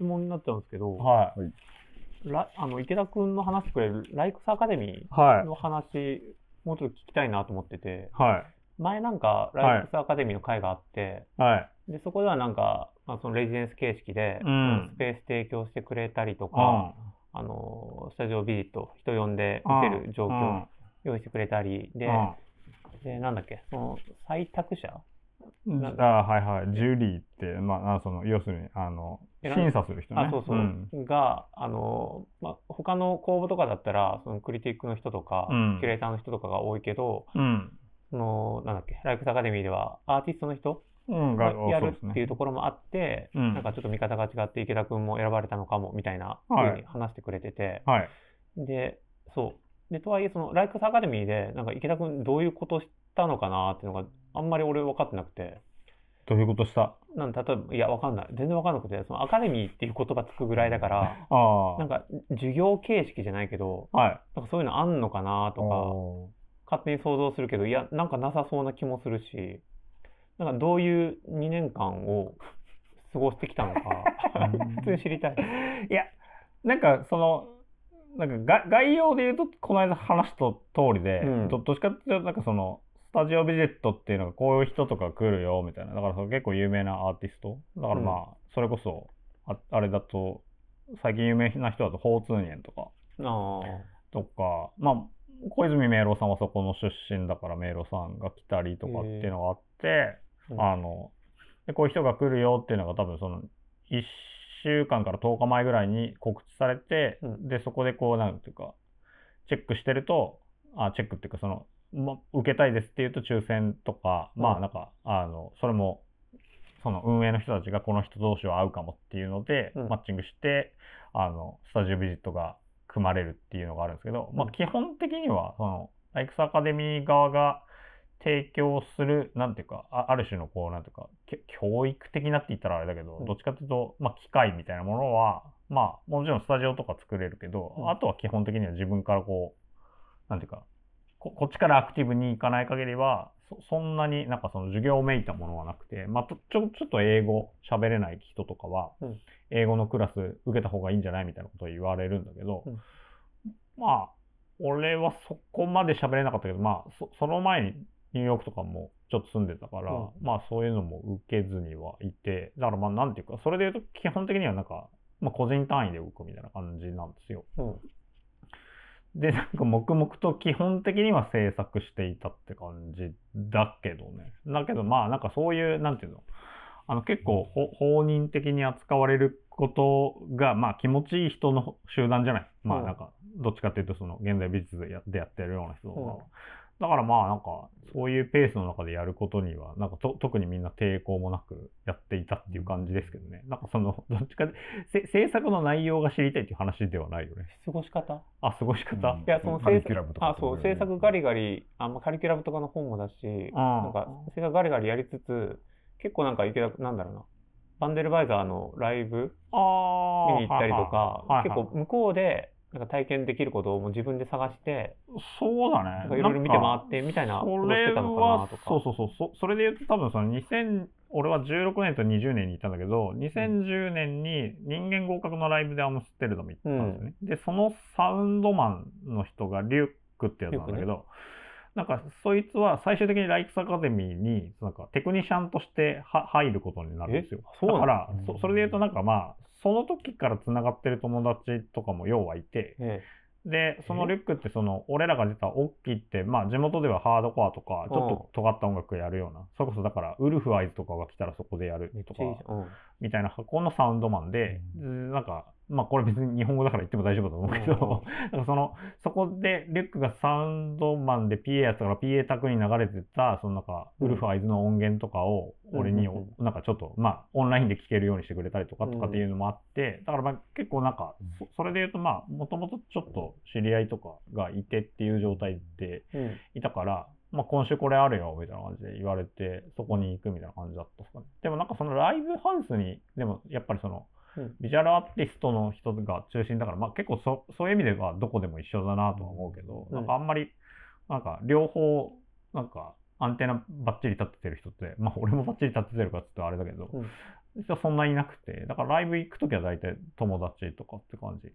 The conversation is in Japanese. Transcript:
質問になっちゃうんですけど、はい。らあの池田君の話してくれるライクスアカデミーの話、はい、もうちょっと聞きたいなと思ってて、はい、前なんかライクスアカデミーの会があって、はい、でそこではなんか、まあ、そのレジデンス形式で、うん、スペース提供してくれたりとか、うん、あのスタジオビジット人呼んで見せる状況、用意してくれたりで,、でなんだっけその採択者あはいはい、ジュリーって、まあ、その要するにあの審査する人ね。あそうそう、うん、があの、まあ、他の公募とかだったらそのクリティックの人とか、うん、キュレーターの人とかが多いけど、うん、そのなんだっけライフアカデミーではアーティストの人がやるっていうところもあって、なんかちょっと見方が違って池田君も選ばれたのかもみたいなふうに話してくれてて、はい、でそうでとはいえそのライフアカデミーでなんか池田君どういうことしたのかなっていうのがあんまり俺分かってなくて。どういうことしたなん例えば、いや、分かんない。全然分かんなくて、そのアカデミーっていう言葉つくぐらいだから、あなんか、授業形式じゃないけど、はい、なんかそういうのあんのかなとか、勝手に想像するけど、いや、なんかなさそうな気もするし、なんかどういう2年間を過ごしてきたのか、普通に知りたい。いや、なんかその、なんか概要で言うと、この間話した通りで、うん、どっちかっていうと、なんかその、スタジオビジェットっていうのがこういう人とか来るよみたいな。だからそ結構有名なアーティスト。だからまあ、それこそあ、あれだと、最近有名な人だと、ホーツーニエンとか。とか、まあ、小泉明朗さんはそこの出身だから明朗さんが来たりとかっていうのがあって、うん、あのでこういう人が来るよっていうのが多分その1週間から10日前ぐらいに告知されて、うん、でそこでこうなんていうかチェックしてるとあチェックっていうかそのま、受けたいですっていうと抽選とか、まあなんか、あの、それも、その運営の人たちがこの人同士は合うかもっていうので、うんマッチングして、あの、スタジオビジットが組まれるっていうのがあるんですけど、まあ基本的には、その、アイクスアカデミー側が提供する、なんていうか、あある種のこう、なんていうか、教育的なって言ったらあれだけど、うんどっちかっていうと、まあ機械みたいなものは、まあもちろんスタジオとか作れるけど、うんあとは基本的には自分からこう、なんていうか、ここっちからアクティブに行かない限りは、そんなになんかその授業をめいたものはなくて、まあ、ちょ、ちょっと英語喋れない人とかは、英語のクラス受けた方がいいんじゃないみたいなことを言われるんだけど、うん、まあ、俺はそこまで喋れなかったけど、まあ、その前にニューヨークとかもちょっと住んでたから、うん、まあそういうのも受けずにはいて、だからまあなんていうか、それで言うと基本的にはなんか、まあ個人単位で動くみたいな感じなんですよ。うんで、なんか黙々と基本的には制作していたって感じだけどね。だけどまあなんかそういう、なんていうの、あの結構放任的に扱われることが、まあ気持ちいい人の集団じゃない。まあなんか、どっちかっていうとその現代美術でやってるような人は。だからまあなんか、そういうペースの中でやることには、なんかと特にみんな抵抗もなくやっていたっていう感じですけどね。なんかその、どっちかで、制作の内容が知りたいっていう話ではないよね。過ごし方あ、過ごし方、うん、いや、その制作、あ、そう、制作ガリガリ、あんまカリキュラムとかの本もだし、なんか制作ガリガリやりつつ、結構なんか池田、なんだろうな、バンデルバイザーのライブ見に行ったりとか、結構向こうで、なんか体験できることをもう自分で探して、そうだね。いろいろ見て回ってみたいなことしてたのかなとか。そうそうそうそ。それで言うと多分その2000、俺は16年と20年に行ったんだけど、2010年に人間合格のライブでアムステルダム行ったんですよね。うん、で、そのサウンドマンの人がリュックってやつなんだけど、なんかそいつは最終的にライクスアカデミーになんかテクニシャンとしては入ることになるんですよ。だからそそれで言うとなんかまあその時からつながってる友達とかも要はいて、ええ、でそのリュックってその俺らが出たオッキーってまあ地元ではハードコアとかちょっと尖った音楽やるような、うん、それこそだからウルフアイズとかが来たらそこでやるとかみたいな箱のサウンドマンで、うん、なんかまあこれ別に日本語だから言っても大丈夫だと思うけど、なんかその、そこでリュックがサウンドマンで PA やったから PA 宅に流れてた、そのなんか、ウルフアイズの音源とかを俺に、なんかちょっと、まあオンラインで聴けるようにしてくれたりとかとかっていうのもあって、だからまあ結構なんか、それで言うとまあ、もともとちょっと知り合いとかがいてっていう状態でいたから、まあ、今週これあるよ、みたいな感じで言われて、そこに行くみたいな感じだったですかね。でもなんかそのライブハウスに、でもやっぱりその、ビジュアルアーティストの人が中心だから、まあ、結構そそういう意味ではどこでも一緒だなとは思うけど、うん、なんかあんまりなんか両方なんかアンテナばっちり立ててる人って、まあ、俺もばっちり立ててるかっつってあれだけど、うん、実はそんなにいなくてだからライブ行く時は大体友達とかって感じ。